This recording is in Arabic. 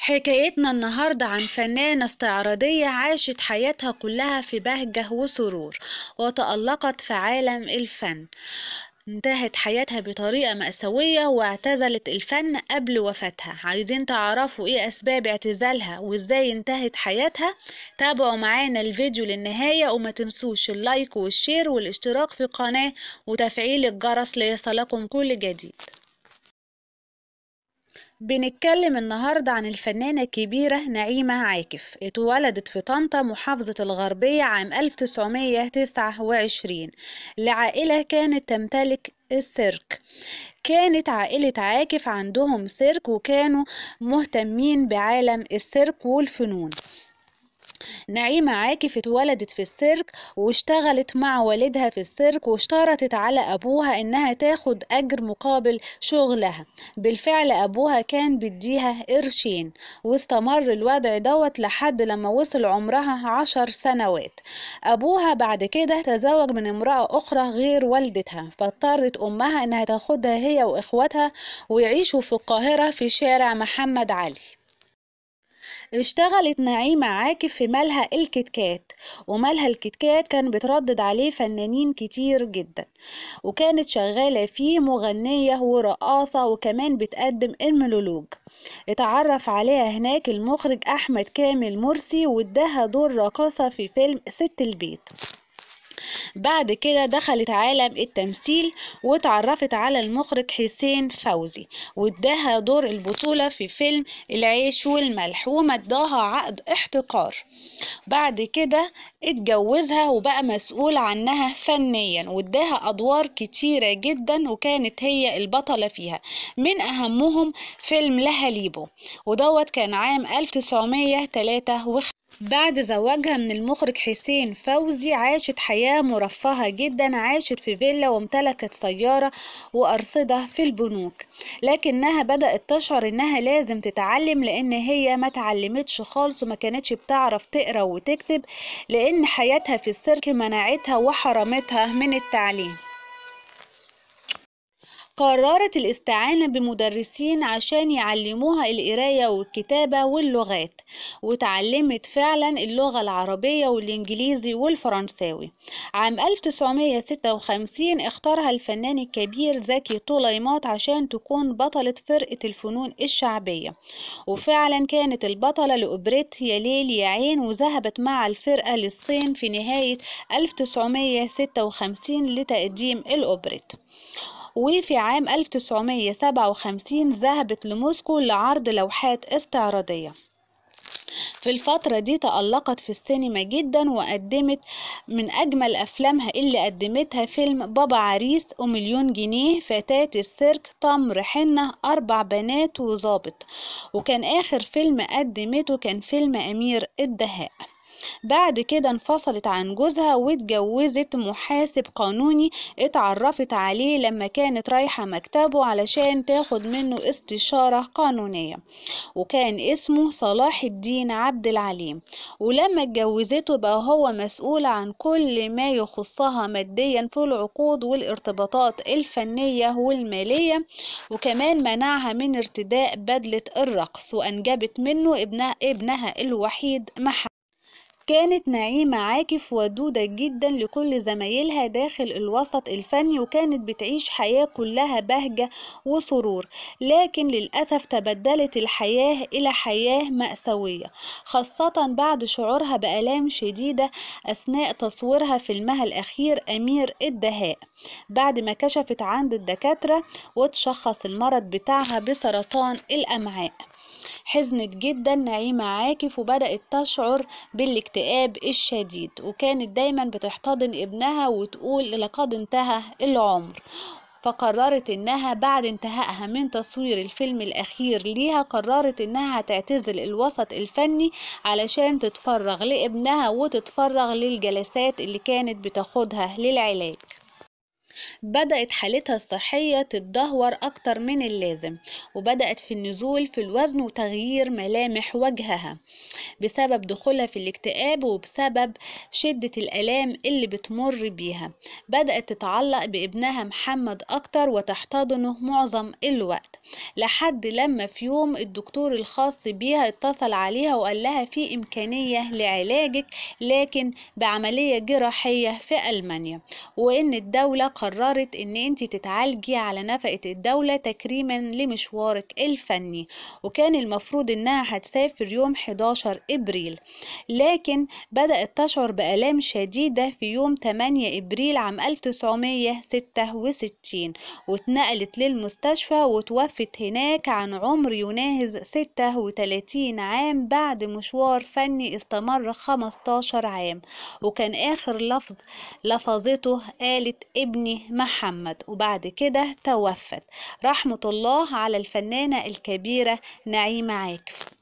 حكايتنا النهاردة عن فنانة استعراضية عاشت حياتها كلها في بهجة وسرور وتألقت في عالم الفن انتهت حياتها بطريقة مأساوية واعتزلت الفن قبل وفاتها عايزين تعرفوا ايه اسباب اعتزالها وازاي انتهت حياتها تابعوا معانا الفيديو للنهاية وما تنسوش اللايك والشير والاشتراك في القناة وتفعيل الجرس ليصلكم كل جديد بنتكلم النهاردة عن الفنانة الكبيرة نعيمة عاكف اتولدت في طنطا محافظة الغربية عام 1929 لعائلة كانت تمتلك السيرك كانت عائلة عاكف عندهم سيرك وكانوا مهتمين بعالم السيرك والفنون نعيمة عاكف اتولدت في السيرك واشتغلت مع والدها في السيرك واشترطت على أبوها إنها تاخد أجر مقابل شغلها بالفعل أبوها كان بيديها قرشين واستمر الوضع دوت لحد لما وصل عمرها عشر سنوات أبوها بعد كده تزوج من امرأة أخرى غير والدتها فاضطرت أمها إنها تاخدها هي وإخواتها ويعيشوا في القاهرة في شارع محمد علي اشتغلت نعيمة عاكف في مالها الكتكات ومالها الكتكات كان بتردد عليه فنانين كتير جدا وكانت شغالة فيه مغنية ورقاصة وكمان بتقدم المونولوج اتعرف عليها هناك المخرج أحمد كامل مرسي واداها دور رقاصة في فيلم ست البيت بعد كده دخلت عالم التمثيل واتعرفت على المخرج حسين فوزي واداها دور البطولة في فيلم العيش والملح ومداها عقد احتقار بعد كده اتجوزها وبقى مسؤول عنها فنيا واداها ادوار كتيرة جدا وكانت هي البطلة فيها من اهمهم فيلم لهاليبو ودوت كان عام 1953 بعد زواجها من المخرج حسين فوزي عاشت حياة مرفهة جدا عاشت في فيلا وامتلكت سيارة وأرصدة في البنوك لكنها بدأت تشعر إنها لازم تتعلم لأن هي ما تعلمتش خالص وما كانتش بتعرف تقرأ وتكتب لأن حياتها في السيرك منعتها وحرمتها من التعليم قررت الاستعانة بمدرسين عشان يعلموها القراية والكتابة واللغات وتعلمت فعلا اللغة العربية والإنجليزي والفرنساوي عام 1956 اختارها الفنان الكبير زكي طليمات عشان تكون بطلة فرقة الفنون الشعبية وفعلا كانت البطلة لأوبريت يا ليل يا عين وذهبت مع الفرقة للصين في نهاية 1956 لتقديم الأوبريت وفي عام 1957 ذهبت لموسكو لعرض لوحات استعراضية في الفترة دي تألقت في السينما جدا وقدمت من أجمل أفلامها اللي قدمتها فيلم بابا عريس ومليون جنيه فتاة السيرك تمر حنة أربع بنات وظابط وكان آخر فيلم قدمته كان فيلم أمير الدهاء بعد كده انفصلت عن جوزها واتجوزت محاسب قانوني اتعرفت عليه لما كانت رايحة مكتبه علشان تاخد منه استشارة قانونية وكان اسمه صلاح الدين عبد العليم ولما اتجوزته بقى هو مسؤول عن كل ما يخصها ماديا في العقود والارتباطات الفنية والمالية وكمان منعها من ارتداء بدلة الرقص وأنجبت منه ابنها, ابنها الوحيد محمد كانت نعيمة عاكف ودودة جدا لكل زمايلها داخل الوسط الفني وكانت بتعيش حياة كلها بهجة وسرور لكن للأسف تبدلت الحياة إلى حياة مأساوية خاصة بعد شعورها بآلام شديدة أثناء تصويرها فيلمها الأخير أمير الدهاء بعد ما كشفت عند الدكاترة وتشخص المرض بتاعها بسرطان الأمعاء حزنت جدا نعيمة عاكف وبدأت تشعر بالاكتئاب الشديد وكانت دايما بتحتضن ابنها وتقول لقد انتهى العمر فقررت انها بعد انتهائها من تصوير الفيلم الاخير ليها قررت انها هتعتزل الوسط الفني علشان تتفرغ لابنها وتتفرغ للجلسات اللي كانت بتاخدها للعلاج بدأت حالتها الصحية تتدهور أكتر من اللازم وبدأت في النزول في الوزن وتغيير ملامح وجهها بسبب دخولها في الاكتئاب وبسبب شدة الآلام اللي بتمر بيها بدأت تتعلق بابنها محمد أكتر وتحتضنه معظم الوقت لحد لما في يوم الدكتور الخاص بيها اتصل عليها وقال لها في إمكانية لعلاجك لكن بعملية جراحية في ألمانيا وإن الدولة قررت قررت ان انت تتعالجي على نفقة الدولة تكريما لمشوارك الفني وكان المفروض انها هتسافر يوم 11 ابريل لكن بدأت تشعر بآلام شديدة في يوم 8 ابريل عام 1966 واتنقلت للمستشفى وتوفت هناك عن عمر يناهز 36 عام بعد مشوار فني استمر 15 عام وكان آخر لفظ لفظته قالت ابني اسمه محمد وبعد كده توفت رحمة الله على الفنانة الكبيرة نعيمة عاكف